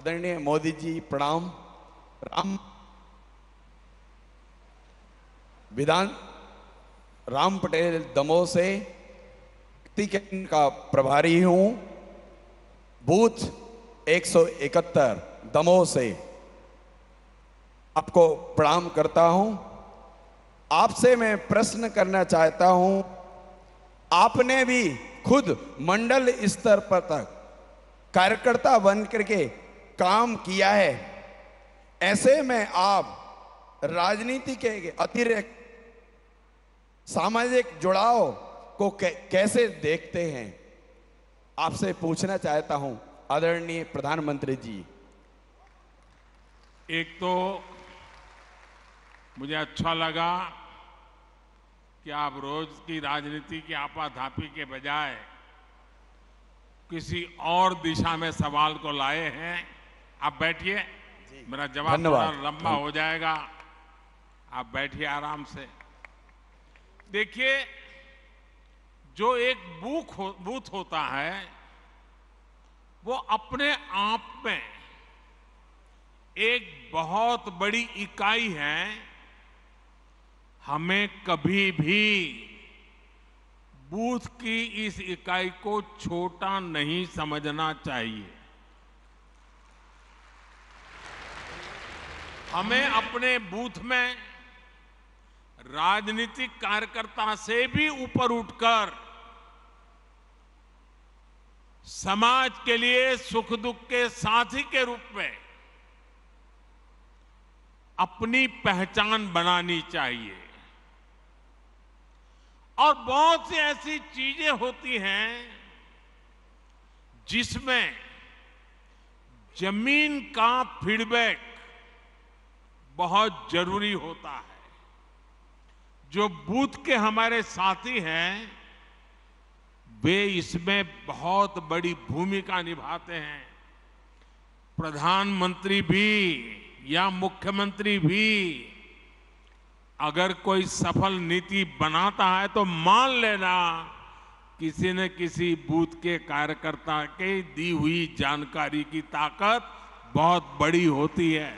आदरणीय मोदी जी प्रणाम राम विधान राम पटेल दमो से का प्रभारी हूं बूथ 171 दमो से आपको प्रणाम करता हूं आपसे मैं प्रश्न करना चाहता हूं आपने भी खुद मंडल स्तर पर तक कार्यकर्ता बन करके काम किया है ऐसे में आप राजनीति के अतिरिक्त सामाजिक जुड़ाव को कैसे देखते हैं आपसे पूछना चाहता हूं आदरणीय प्रधानमंत्री जी एक तो मुझे अच्छा लगा कि आप रोज की राजनीति की आपाधापी के बजाय किसी और दिशा में सवाल को लाए हैं आप बैठिए मेरा जवाब थोड़ा लंबा हो जाएगा आप बैठिए आराम से देखिए जो एक बूथ हो, बूथ होता है वो अपने आप में एक बहुत बड़ी इकाई है हमें कभी भी बूथ की इस इकाई को छोटा नहीं समझना चाहिए हमें अपने बूथ में राजनीतिक कार्यकर्ता से भी ऊपर उठकर समाज के लिए सुख दुख के साथी के रूप में अपनी पहचान बनानी चाहिए और बहुत सी ऐसी चीजें होती हैं जिसमें जमीन का फीडबैक बहुत जरूरी होता है जो बूथ के हमारे साथी हैं वे इसमें बहुत बड़ी भूमिका निभाते हैं प्रधानमंत्री भी या मुख्यमंत्री भी अगर कोई सफल नीति बनाता है तो मान लेना किसी न किसी बूथ के कार्यकर्ता के दी हुई जानकारी की ताकत बहुत बड़ी होती है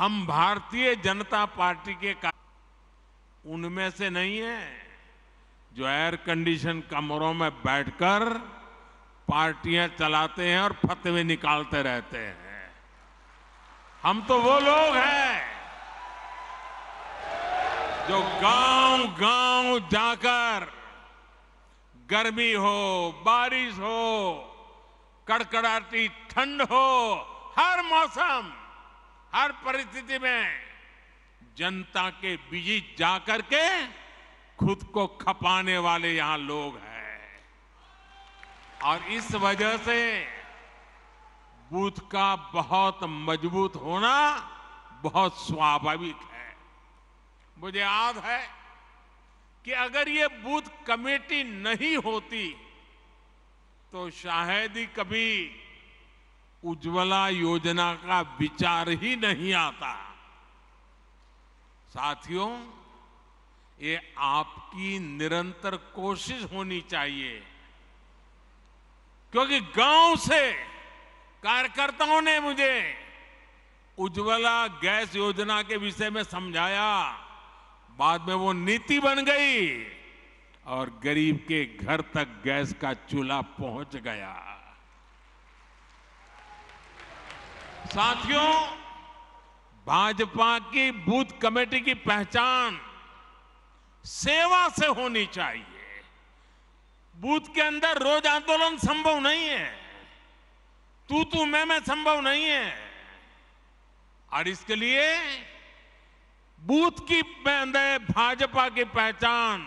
हम भारतीय जनता पार्टी के उनमें से नहीं है जो एयर कंडीशन कमरों में बैठकर पार्टियां चलाते हैं और फतवे निकालते रहते हैं हम तो वो लोग हैं जो गांव गांव जाकर गर्मी हो बारिश हो कड़कड़ाती ठंड हो हर मौसम हर परिस्थिति में जनता के बीच जाकर के खुद को खपाने वाले यहां लोग हैं और इस वजह से बूथ का बहुत मजबूत होना बहुत स्वाभाविक है मुझे याद है कि अगर ये बूथ कमेटी नहीं होती तो शायद ही कभी उज्ज्वला योजना का विचार ही नहीं आता साथियों ये आपकी निरंतर कोशिश होनी चाहिए क्योंकि गांव से कार्यकर्ताओं ने मुझे उज्ज्वला गैस योजना के विषय में समझाया बाद में वो नीति बन गई और गरीब के घर तक गैस का चूल्हा पहुंच गया साथियों भाजपा की बूथ कमेटी की पहचान सेवा से होनी चाहिए बूथ के अंदर रोज आंदोलन संभव नहीं है तू तू मैं मैं संभव नहीं है और इसके लिए बूथ की अंदर भाजपा की पहचान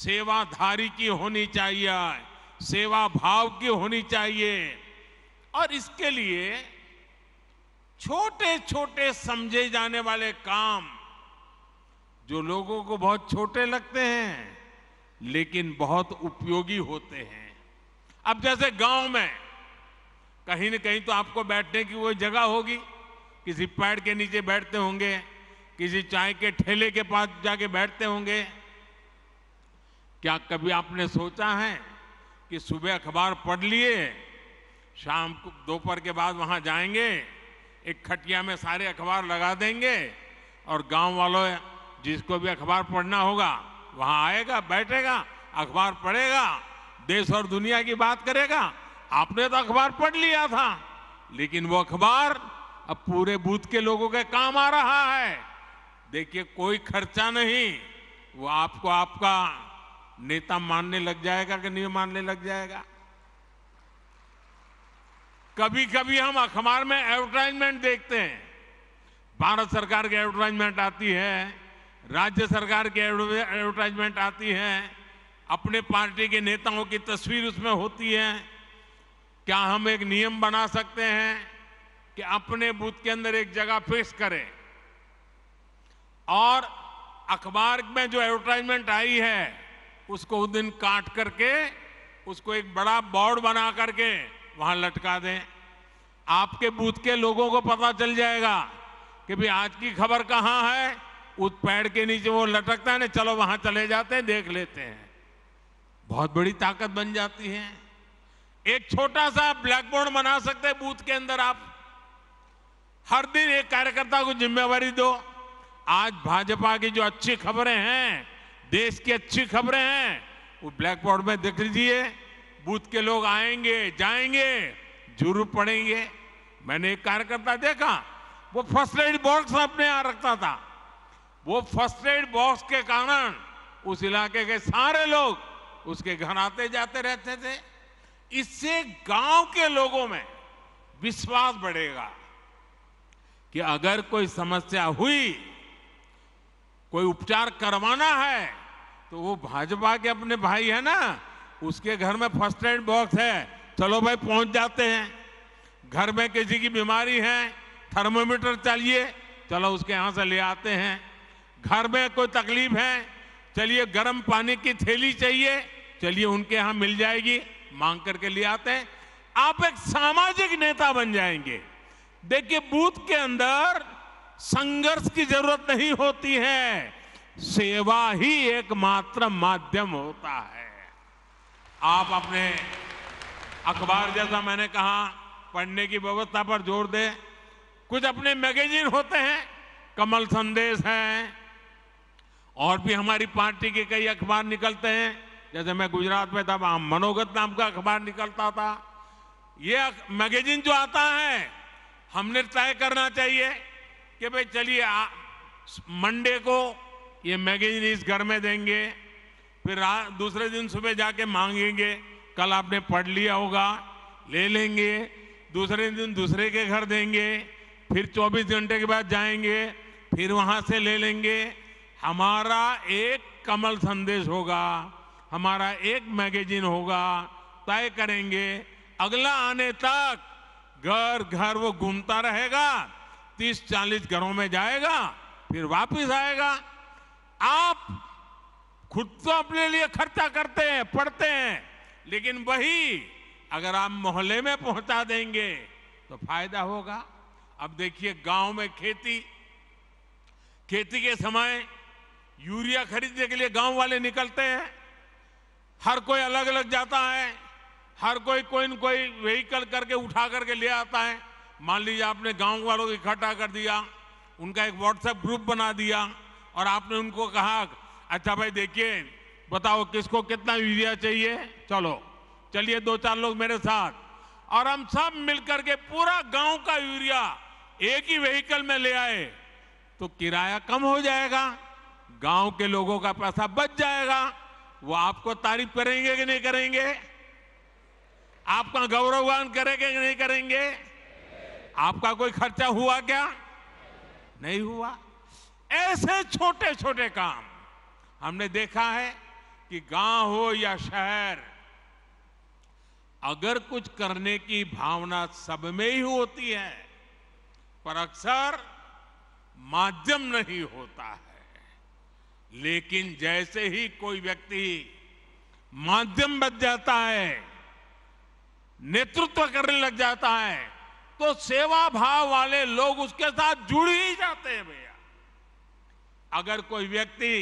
सेवाधारी की होनी चाहिए सेवा भाव की होनी चाहिए और इसके लिए छोटे छोटे समझे जाने वाले काम जो लोगों को बहुत छोटे लगते हैं लेकिन बहुत उपयोगी होते हैं अब जैसे गांव में कहीं न कहीं तो आपको बैठने की कोई जगह होगी किसी पेड़ के नीचे बैठते होंगे किसी चाय के ठेले के पास जाके बैठते होंगे क्या कभी आपने सोचा है कि सुबह अखबार पढ़ लिए शाम को दोपहर के बाद वहां जाएंगे एक खटिया में सारे अखबार लगा देंगे और गांव वालों जिसको भी अखबार पढ़ना होगा वहां आएगा बैठेगा अखबार पढ़ेगा देश और दुनिया की बात करेगा आपने तो अखबार पढ़ लिया था लेकिन वो अखबार अब पूरे बूथ के लोगों के काम आ रहा है देखिए कोई खर्चा नहीं वो आपको आपका नेता मानने लग जाएगा कि नहीं मानने लग जाएगा कभी कभी हम अखबार में एडवर्टाइजमेंट देखते हैं भारत सरकार की एडवर्टाइजमेंट आती है राज्य सरकार की एडवर्टाइजमेंट आती है अपने पार्टी के नेताओं की तस्वीर उसमें होती है क्या हम एक नियम बना सकते हैं कि अपने बूथ के अंदर एक जगह पेश करें और अखबार में जो एडवर्टाइजमेंट आई है उसको उस दिन काट करके उसको एक बड़ा बोर्ड बना करके वहां लटका दें आपके बूथ के लोगों को पता चल जाएगा कि भाई आज की खबर कहाँ है उस पेड़ के नीचे वो लटकता है ना चलो वहां चले जाते हैं देख लेते हैं बहुत बड़ी ताकत बन जाती है एक छोटा सा ब्लैक बोर्ड बना सकते हैं बूथ के अंदर आप हर दिन एक कार्यकर्ता को जिम्मेवारी दो आज भाजपा की जो अच्छी खबरें हैं देश की अच्छी खबरें हैं वो ब्लैक बोर्ड में देख लीजिए बूथ के लोग आएंगे जाएंगे जरूर पड़ेंगे मैंने एक कार्यकर्ता देखा वो फर्स्ट एड बॉक्स अपने यहां रखता था वो फर्स्ट एड बॉक्स के कारण उस इलाके के सारे लोग उसके घर आते जाते रहते थे इससे गांव के लोगों में विश्वास बढ़ेगा कि अगर कोई समस्या हुई कोई उपचार करवाना है तो वो भाजपा के अपने भाई है ना उसके घर में फर्स्ट एड बॉक्स है चलो भाई पहुंच जाते हैं घर में किसी की बीमारी है थर्मोमीटर चाहिए चलो उसके यहाँ से ले आते हैं घर में कोई तकलीफ है चलिए गर्म पानी की थैली चाहिए चलिए उनके यहाँ मिल जाएगी मांग करके ले आते हैं आप एक सामाजिक नेता बन जाएंगे देखिए बूथ के अंदर संघर्ष की जरूरत नहीं होती है सेवा ही एकमात्र माध्यम होता है आप अपने अखबार जैसा मैंने कहा पढ़ने की व्यवस्था पर जोर दे कुछ अपने मैगजीन होते हैं कमल संदेश है और भी हमारी पार्टी के कई अखबार निकलते हैं जैसे मैं गुजरात में था वहां मनोगत नाम का अखबार निकलता था ये मैगजीन जो आता है हमने तय करना चाहिए कि भाई चलिए मंडे को ये मैगजीन इस घर में देंगे फिर दूसरे दिन सुबह जाके मांगेंगे कल आपने पढ़ लिया होगा ले लेंगे दूसरे दिन दूसरे के घर देंगे फिर 24 घंटे के बाद जाएंगे फिर वहां से ले लेंगे हमारा एक कमल संदेश होगा हमारा एक मैगजीन होगा तय करेंगे अगला आने तक घर घर वो घूमता रहेगा तीस चालीस घरों में जाएगा फिर वापस आएगा आप खुद तो अपने लिए खर्चा करते हैं पढ़ते हैं लेकिन वही अगर आप मोहल्ले में पहुंचा देंगे तो फायदा होगा अब देखिए गांव में खेती खेती के समय यूरिया खरीदने के लिए गांव वाले निकलते हैं हर कोई अलग अलग जाता है हर कोई कोई न कोई व्हीकल करके उठा करके ले आता है मान लीजिए आपने गांव वालों को इकट्ठा कर दिया उनका एक व्हाट्सएप ग्रुप बना दिया और आपने उनको कहा अच्छा भाई देखिए बताओ किसको कितना यूरिया चाहिए चलो चलिए दो चार लोग मेरे साथ और हम सब मिलकर के पूरा गांव का यूरिया एक ही व्हीकल में ले आए तो किराया कम हो जाएगा गांव के लोगों का पैसा बच जाएगा वो आपको तारीफ करेंगे कि नहीं करेंगे आपका गौरवगान करेंगे कि नहीं करेंगे आपका कोई खर्चा हुआ क्या नहीं हुआ ऐसे छोटे छोटे काम हमने देखा है कि गांव हो या शहर अगर कुछ करने की भावना सब में ही होती है पर अक्सर माध्यम नहीं होता है लेकिन जैसे ही कोई व्यक्ति माध्यम बन जाता है नेतृत्व करने लग जाता है तो सेवा भाव वाले लोग उसके साथ जुड़ ही जाते हैं भैया अगर कोई व्यक्ति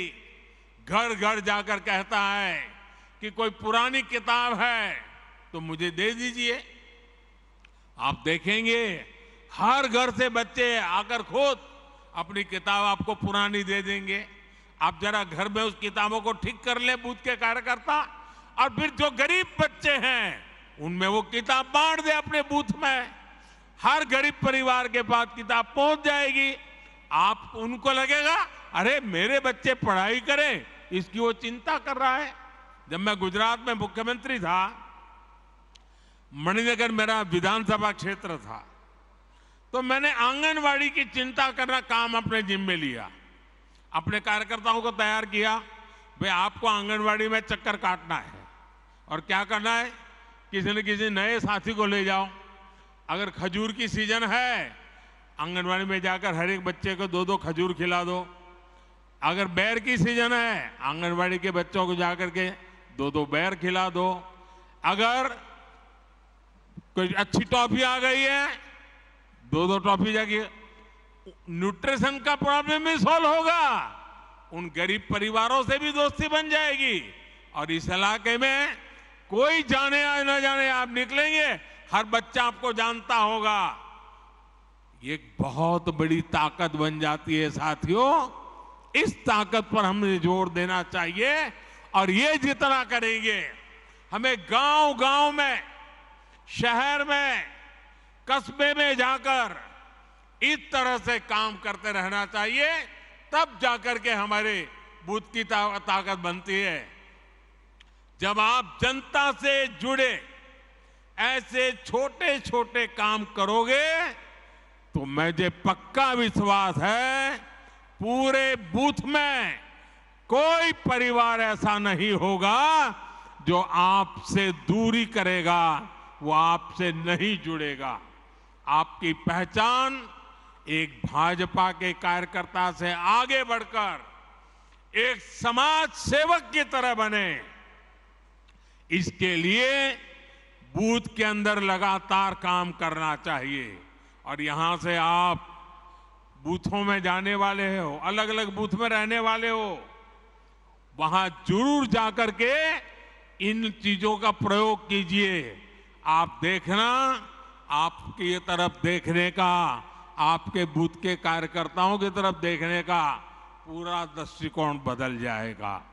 घर घर जाकर कहता है कि कोई पुरानी किताब है तो मुझे दे दीजिए आप देखेंगे हर घर से बच्चे आकर खुद अपनी किताब आपको पुरानी दे देंगे आप जरा घर में उस किताबों को ठीक कर ले बूथ के कार्यकर्ता और फिर जो गरीब बच्चे हैं उनमें वो किताब बांट दे अपने बूथ में हर गरीब परिवार के पास किताब पहुंच जाएगी आप उनको लगेगा अरे मेरे बच्चे पढ़ाई करें इसकी वो चिंता कर रहा है जब मैं गुजरात में मुख्यमंत्री था मणिनगर मेरा विधानसभा क्षेत्र था तो मैंने आंगनवाड़ी की चिंता करना काम अपने जिम्मे लिया अपने कार्यकर्ताओं को तैयार किया भाई आपको आंगनवाड़ी में चक्कर काटना है और क्या करना है किसी न किसी नए साथी को ले जाओ अगर खजूर की सीजन है आंगनवाड़ी में जाकर हर एक बच्चे को दो दो खजूर खिला दो अगर बैर की सीजन है आंगनबाड़ी के बच्चों को जाकर के दो दो बैर खिला दो अगर कोई अच्छी टॉफी आ गई है दो दो टॉफी जाके न्यूट्रिशन का प्रॉब्लम भी सॉल्व होगा उन गरीब परिवारों से भी दोस्ती बन जाएगी और इस इलाके में कोई जाने या ना जाने आप निकलेंगे हर बच्चा आपको जानता होगा ये बहुत बड़ी ताकत बन जाती है साथियों इस ताकत पर हमें जोर देना चाहिए और ये जितना करेंगे हमें गांव गांव में शहर में कस्बे में जाकर इस तरह से काम करते रहना चाहिए तब जाकर के हमारे बूथ की ताकत बनती है जब आप जनता से जुड़े ऐसे छोटे छोटे काम करोगे तो मुझे पक्का विश्वास है पूरे बूथ में कोई परिवार ऐसा नहीं होगा जो आपसे दूरी करेगा वो आपसे नहीं जुड़ेगा आपकी पहचान एक भाजपा के कार्यकर्ता से आगे बढ़कर एक समाज सेवक की तरह बने इसके लिए बूथ के अंदर लगातार काम करना चाहिए और यहां से आप बूथों में जाने वाले हो अलग अलग बूथ में रहने वाले हो वहां जरूर जाकर के इन चीजों का प्रयोग कीजिए आप देखना आपकी तरफ देखने का आपके बूथ के कार्यकर्ताओं की तरफ देखने का पूरा दृष्टिकोण बदल जाएगा